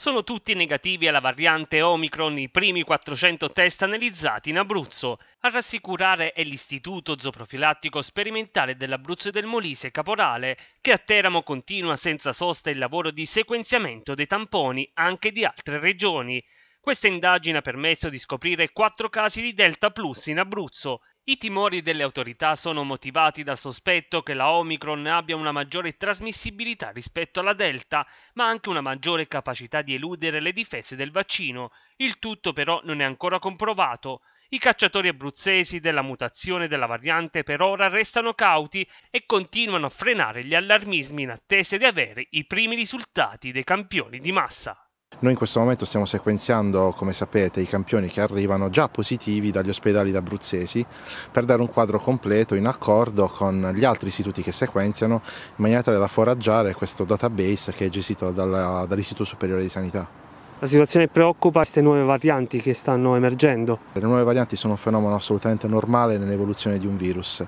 Sono tutti negativi alla variante Omicron i primi 400 test analizzati in Abruzzo. A rassicurare è l'Istituto Zooprofilattico Sperimentale dell'Abruzzo e del Molise Caporale, che a Teramo continua senza sosta il lavoro di sequenziamento dei tamponi anche di altre regioni. Questa indagine ha permesso di scoprire quattro casi di Delta Plus in Abruzzo. I timori delle autorità sono motivati dal sospetto che la Omicron abbia una maggiore trasmissibilità rispetto alla Delta, ma anche una maggiore capacità di eludere le difese del vaccino. Il tutto però non è ancora comprovato. I cacciatori abruzzesi della mutazione della variante per ora restano cauti e continuano a frenare gli allarmismi in attesa di avere i primi risultati dei campioni di massa. Noi in questo momento stiamo sequenziando, come sapete, i campioni che arrivano già positivi dagli ospedali d'Abruzzesi per dare un quadro completo in accordo con gli altri istituti che sequenziano in maniera tale da foraggiare questo database che è gestito dall'Istituto Superiore di Sanità. La situazione preoccupa queste nuove varianti che stanno emergendo. Le nuove varianti sono un fenomeno assolutamente normale nell'evoluzione di un virus.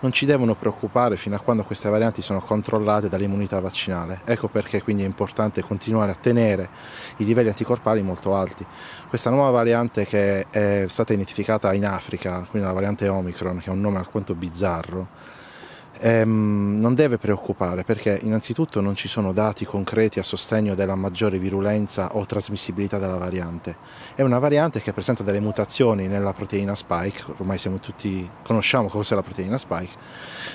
Non ci devono preoccupare fino a quando queste varianti sono controllate dall'immunità vaccinale. Ecco perché quindi è importante continuare a tenere i livelli anticorpali molto alti. Questa nuova variante che è stata identificata in Africa, quindi la variante Omicron, che è un nome alquanto bizzarro, ehm, non deve preoccupare perché innanzitutto non ci sono dati concreti a sostegno della maggiore virulenza o trasmissibilità della variante. È una variante che presenta delle mutazioni nella proteina spike, ormai siamo tutti conosciamo cos'è la proteina spike,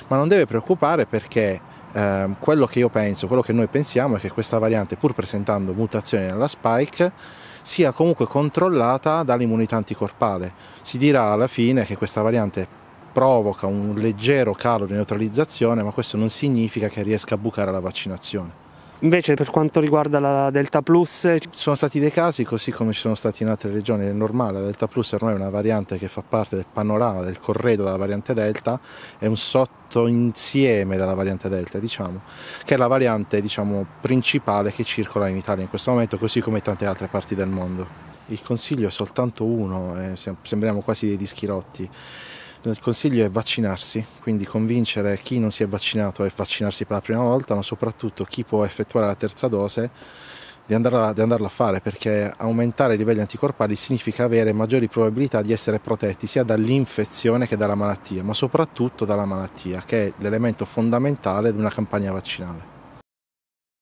ma non deve preoccupare perché eh, quello che io penso, quello che noi pensiamo è che questa variante, pur presentando mutazioni nella spike, sia comunque controllata dall'immunità anticorpale. Si dirà alla fine che questa variante provoca un leggero calo di neutralizzazione, ma questo non significa che riesca a bucare la vaccinazione. Invece per quanto riguarda la Delta Plus? Ci Sono stati dei casi così come ci sono stati in altre regioni, è normale, la Delta Plus ormai è una variante che fa parte del panorama, del corredo della variante Delta, è un sottoinsieme della variante Delta, diciamo, che è la variante diciamo, principale che circola in Italia in questo momento, così come in tante altre parti del mondo. Il consiglio è soltanto uno, eh, sembriamo quasi dei dischirotti il consiglio è vaccinarsi, quindi convincere chi non si è vaccinato a vaccinarsi per la prima volta, ma soprattutto chi può effettuare la terza dose di andarla, di andarla, a fare, perché aumentare i livelli anticorpali significa avere maggiori probabilità di essere protetti sia dall'infezione che dalla malattia, ma soprattutto dalla malattia, che è l'elemento fondamentale di una campagna vaccinale.